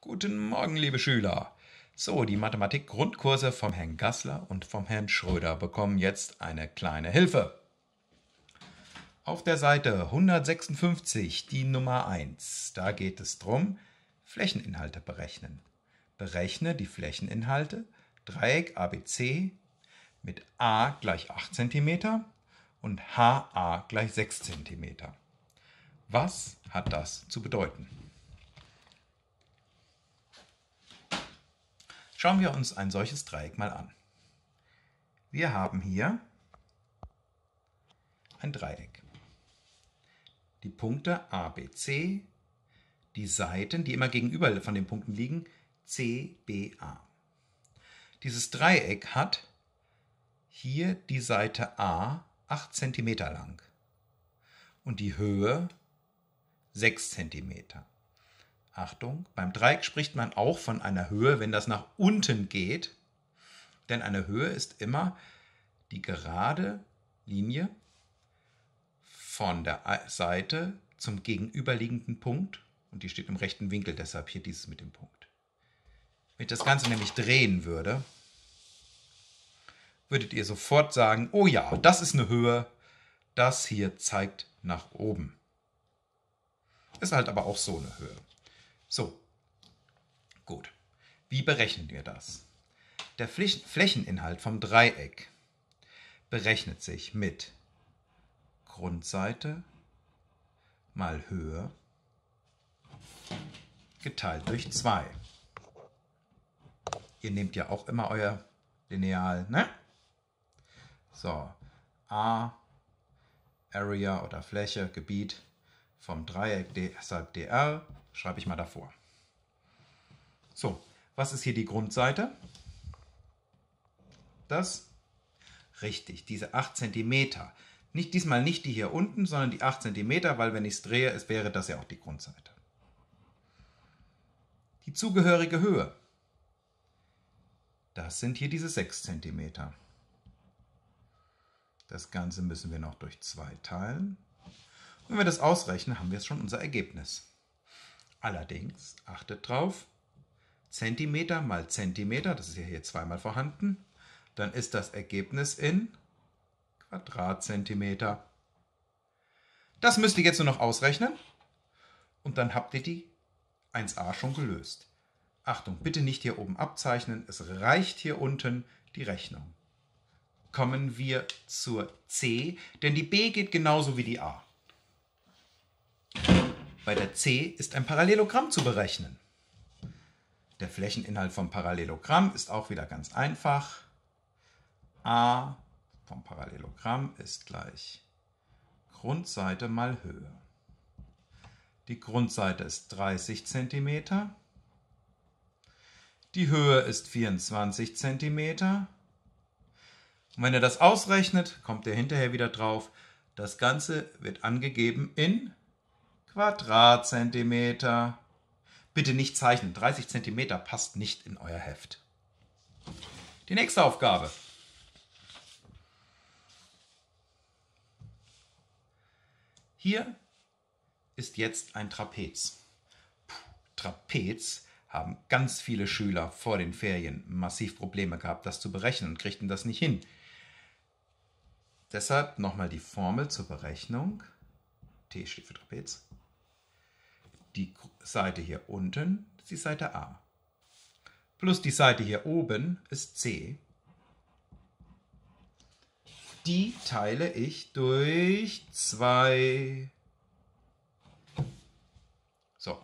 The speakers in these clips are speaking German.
Guten Morgen, liebe Schüler. So, die Mathematik-Grundkurse vom Herrn Gassler und vom Herrn Schröder bekommen jetzt eine kleine Hilfe. Auf der Seite 156, die Nummer 1, da geht es darum, Flächeninhalte berechnen. Berechne die Flächeninhalte Dreieck ABC mit A gleich 8 cm und HA gleich 6 cm. Was hat das zu bedeuten? Schauen wir uns ein solches Dreieck mal an. Wir haben hier ein Dreieck. Die Punkte A, B, C, die Seiten, die immer gegenüber von den Punkten liegen, C, B, A. Dieses Dreieck hat hier die Seite A 8 cm lang und die Höhe 6 cm. Achtung, beim Dreieck spricht man auch von einer Höhe, wenn das nach unten geht, denn eine Höhe ist immer die gerade Linie von der Seite zum gegenüberliegenden Punkt und die steht im rechten Winkel, deshalb hier dieses mit dem Punkt. Wenn ich das Ganze nämlich drehen würde, würdet ihr sofort sagen, oh ja, das ist eine Höhe, das hier zeigt nach oben. Ist halt aber auch so eine Höhe. So, gut. Wie berechnen wir das? Der Flächeninhalt vom Dreieck berechnet sich mit Grundseite mal Höhe geteilt durch 2. Ihr nehmt ja auch immer euer Lineal, ne? So, A, Area oder Fläche, Gebiet vom Dreieck, deshalb dr schreibe ich mal davor. So, was ist hier die Grundseite? Das? Richtig, diese 8 cm. Nicht, diesmal nicht die hier unten, sondern die 8 cm, weil wenn ich es drehe, es wäre das ja auch die Grundseite. Die zugehörige Höhe. Das sind hier diese 6 cm. Das Ganze müssen wir noch durch 2 teilen. Wenn wir das ausrechnen, haben wir jetzt schon unser Ergebnis. Allerdings, achtet drauf, Zentimeter mal Zentimeter, das ist ja hier zweimal vorhanden, dann ist das Ergebnis in Quadratzentimeter. Das müsst ihr jetzt nur noch ausrechnen und dann habt ihr die 1a schon gelöst. Achtung, bitte nicht hier oben abzeichnen, es reicht hier unten die Rechnung. Kommen wir zur C, denn die B geht genauso wie die A. Bei der C ist ein Parallelogramm zu berechnen. Der Flächeninhalt vom Parallelogramm ist auch wieder ganz einfach. A vom Parallelogramm ist gleich Grundseite mal Höhe. Die Grundseite ist 30 cm. Die Höhe ist 24 cm. Und wenn ihr das ausrechnet, kommt ihr hinterher wieder drauf. Das Ganze wird angegeben in Quadratzentimeter. Bitte nicht zeichnen, 30 cm passt nicht in euer Heft. Die nächste Aufgabe. Hier ist jetzt ein Trapez. Puh, Trapez haben ganz viele Schüler vor den Ferien massiv Probleme gehabt, das zu berechnen und kriegten das nicht hin. Deshalb nochmal die Formel zur Berechnung. T steht für Trapez die Seite hier unten ist die Seite A. Plus die Seite hier oben ist C. Die teile ich durch 2. So,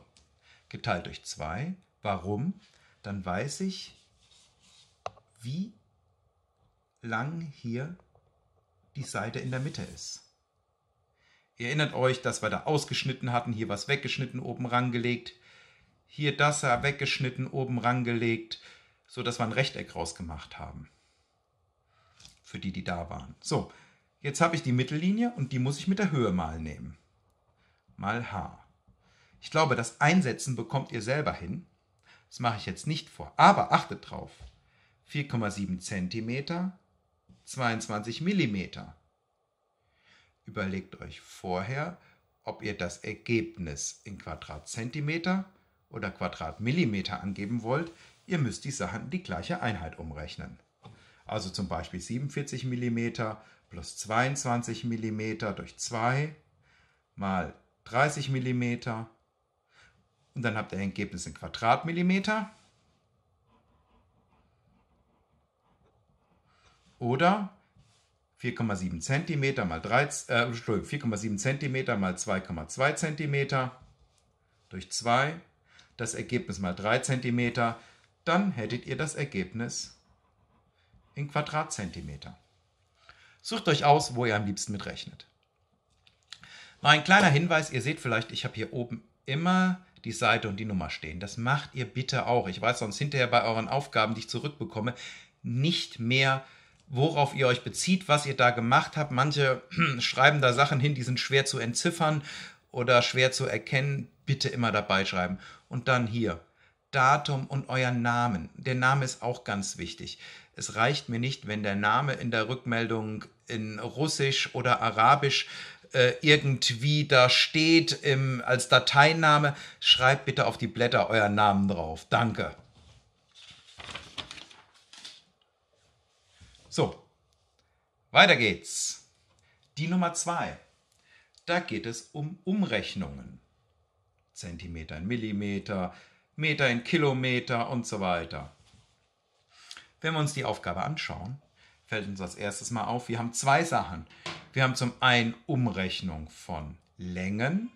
geteilt durch 2. Warum? Dann weiß ich, wie lang hier die Seite in der Mitte ist. Ihr erinnert euch, dass wir da ausgeschnitten hatten, hier was weggeschnitten, oben rangelegt, hier das da weggeschnitten, oben rangelegt, so dass wir ein Rechteck rausgemacht haben. Für die, die da waren. So, jetzt habe ich die Mittellinie und die muss ich mit der Höhe mal nehmen. Mal h. Ich glaube, das Einsetzen bekommt ihr selber hin. Das mache ich jetzt nicht vor. Aber achtet drauf. 4,7 cm, 22 Millimeter. Überlegt euch vorher, ob ihr das Ergebnis in Quadratzentimeter oder Quadratmillimeter angeben wollt. Ihr müsst die Sachen in die gleiche Einheit umrechnen. Also zum Beispiel 47 mm plus 22 mm durch 2 mal 30 mm. Und dann habt ihr ein Ergebnis in Quadratmillimeter. Oder 4,7 cm mal 4,7 äh, cm mal 2,2 cm durch 2, das Ergebnis mal 3 cm, dann hättet ihr das Ergebnis in Quadratzentimeter. Sucht euch aus, wo ihr am liebsten mitrechnet. Noch ein kleiner Hinweis, ihr seht vielleicht, ich habe hier oben immer die Seite und die Nummer stehen. Das macht ihr bitte auch. Ich weiß sonst hinterher bei euren Aufgaben, die ich zurückbekomme, nicht mehr, worauf ihr euch bezieht, was ihr da gemacht habt. Manche schreiben da Sachen hin, die sind schwer zu entziffern oder schwer zu erkennen. Bitte immer dabei schreiben. Und dann hier. Datum und euer Namen. Der Name ist auch ganz wichtig. Es reicht mir nicht, wenn der Name in der Rückmeldung in Russisch oder Arabisch äh, irgendwie da steht im, als Dateiname. Schreibt bitte auf die Blätter euren Namen drauf. Danke. Weiter geht's. Die Nummer 2. Da geht es um Umrechnungen. Zentimeter in Millimeter, Meter in Kilometer und so weiter. Wenn wir uns die Aufgabe anschauen, fällt uns als erstes mal auf, wir haben zwei Sachen. Wir haben zum einen Umrechnung von Längen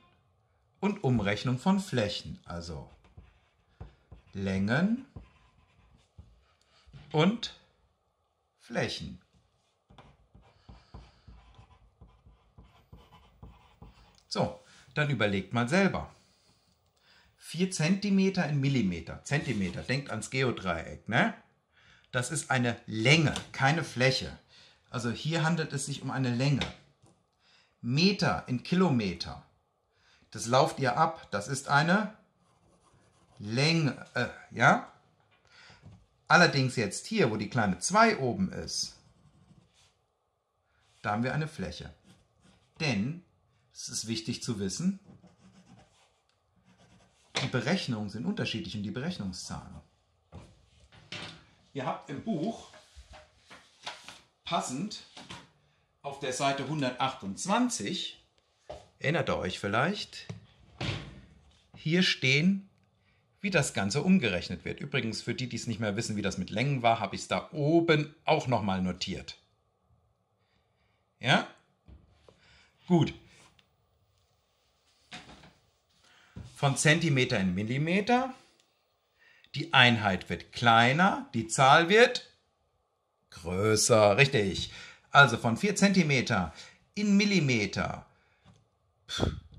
und Umrechnung von Flächen. Also Längen und Flächen. So, dann überlegt mal selber. 4 cm in Millimeter. Zentimeter, denkt ans Geodreieck, ne? Das ist eine Länge, keine Fläche. Also hier handelt es sich um eine Länge. Meter in Kilometer. Das lauft ihr ab. Das ist eine Länge, äh, ja? Allerdings jetzt hier, wo die kleine 2 oben ist, da haben wir eine Fläche. Denn es ist wichtig zu wissen, die Berechnungen sind unterschiedlich und die Berechnungszahlen. Ihr habt im Buch passend auf der Seite 128, erinnert ihr euch vielleicht, hier stehen, wie das Ganze umgerechnet wird. Übrigens, für die, die es nicht mehr wissen, wie das mit Längen war, habe ich es da oben auch nochmal notiert. Ja? Gut. von Zentimeter in Millimeter. Die Einheit wird kleiner, die Zahl wird größer, richtig. Also von 4 cm in Millimeter,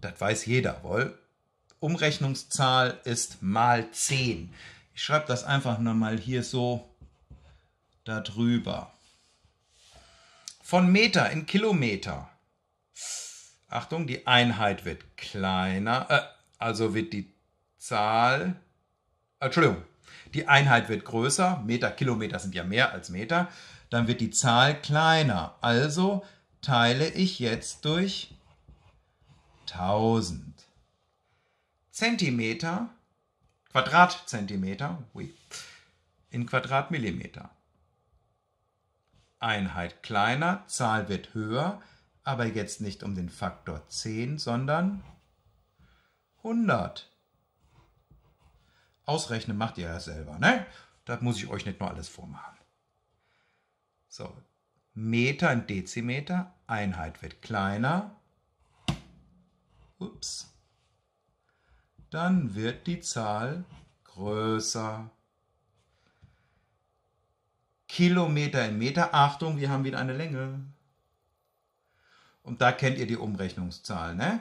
das weiß jeder wohl. Umrechnungszahl ist mal 10. Ich schreibe das einfach nochmal hier so darüber. Von Meter in Kilometer. Achtung, die Einheit wird kleiner, äh, also wird die Zahl, äh, Entschuldigung, die Einheit wird größer, Meter, Kilometer sind ja mehr als Meter, dann wird die Zahl kleiner. Also teile ich jetzt durch 1000. Zentimeter, Quadratzentimeter, oui, in Quadratmillimeter. Einheit kleiner, Zahl wird höher, aber jetzt nicht um den Faktor 10, sondern 100. Ausrechnen macht ihr ja selber, ne? Das muss ich euch nicht nur alles vormachen. So, Meter in Dezimeter, Einheit wird kleiner. Ups. Dann wird die Zahl größer. Kilometer in Meter, Achtung, wir haben wieder eine Länge. Und da kennt ihr die Umrechnungszahl, ne?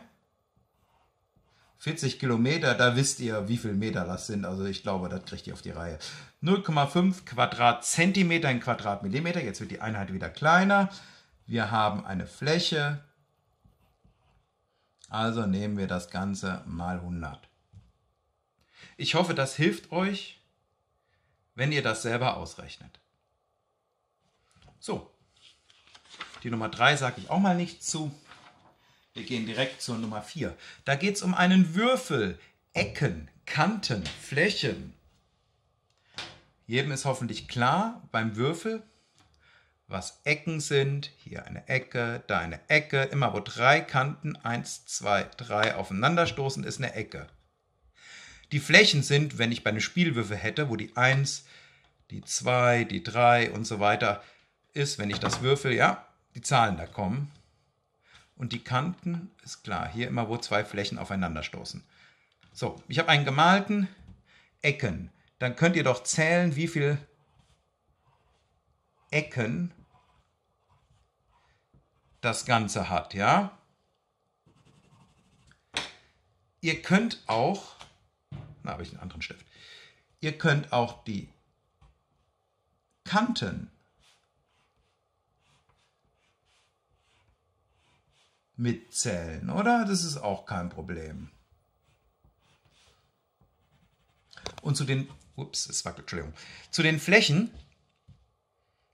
40 Kilometer, da wisst ihr, wie viel Meter das sind. Also ich glaube, das kriegt ihr auf die Reihe. 0,5 Quadratzentimeter in Quadratmillimeter. Jetzt wird die Einheit wieder kleiner. Wir haben eine Fläche. Also nehmen wir das Ganze mal 100. Ich hoffe, das hilft euch, wenn ihr das selber ausrechnet. So, die Nummer 3 sage ich auch mal nichts zu. Wir gehen direkt zur Nummer 4. Da geht es um einen Würfel, Ecken, Kanten, Flächen. Jedem ist hoffentlich klar beim Würfel, was Ecken sind. Hier eine Ecke, da eine Ecke. Immer wo drei Kanten, 1, 2, 3 aufeinanderstoßen, ist eine Ecke. Die Flächen sind, wenn ich bei einem Spielwürfel hätte, wo die 1, die 2, die 3 und so weiter ist, wenn ich das würfel, ja, die Zahlen da kommen. Und die Kanten, ist klar, hier immer, wo zwei Flächen aufeinander stoßen. So, ich habe einen gemalten Ecken. Dann könnt ihr doch zählen, wie viele Ecken das Ganze hat, ja? Ihr könnt auch, na, habe ich einen anderen Stift. Ihr könnt auch die Kanten mitzählen, oder? Das ist auch kein Problem. Und zu den, ups, es wackelt, Entschuldigung, zu den Flächen,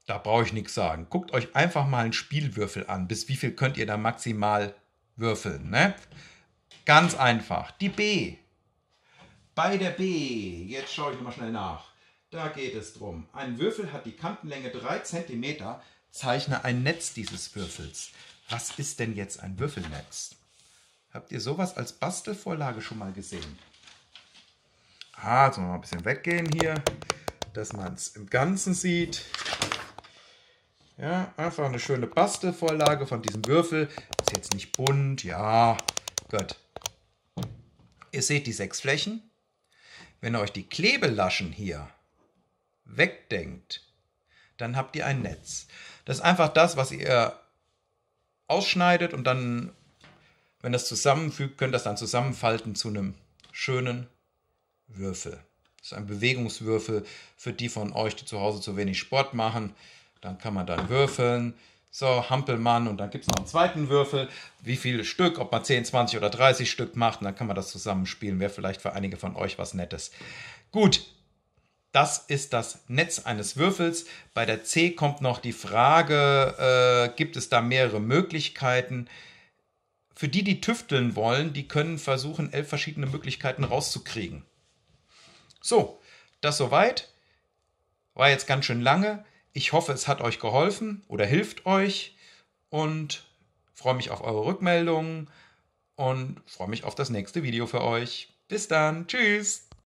da brauche ich nichts sagen. Guckt euch einfach mal einen Spielwürfel an. Bis wie viel könnt ihr da maximal würfeln, ne? Ganz einfach. Die B. Bei der B, jetzt schaue ich mal schnell nach. Da geht es drum. Ein Würfel hat die Kantenlänge 3 cm. Zeichne ein Netz dieses Würfels. Was ist denn jetzt ein Würfelnetz? Habt ihr sowas als Bastelvorlage schon mal gesehen? Ah, jetzt mal ein bisschen weggehen hier, dass man es im Ganzen sieht. Ja, einfach eine schöne Bastelvorlage von diesem Würfel. Ist jetzt nicht bunt, ja, gut. Ihr seht die sechs Flächen. Wenn ihr euch die Klebelaschen hier wegdenkt, dann habt ihr ein Netz. Das ist einfach das, was ihr ausschneidet und dann, wenn das zusammenfügt, könnt ihr das dann zusammenfalten zu einem schönen Würfel. Das ist ein Bewegungswürfel für die von euch, die zu Hause zu wenig Sport machen. Dann kann man dann würfeln. So, Hampelmann und dann gibt es noch einen zweiten Würfel. Wie viele Stück, ob man 10, 20 oder 30 Stück macht, und dann kann man das zusammenspielen. Wäre vielleicht für einige von euch was Nettes. Gut, das ist das Netz eines Würfels. Bei der C kommt noch die Frage, äh, gibt es da mehrere Möglichkeiten? Für die, die tüfteln wollen, die können versuchen, elf verschiedene Möglichkeiten rauszukriegen. So, das soweit. War jetzt ganz schön lange. Ich hoffe, es hat euch geholfen oder hilft euch und freue mich auf eure Rückmeldungen und freue mich auf das nächste Video für euch. Bis dann. Tschüss.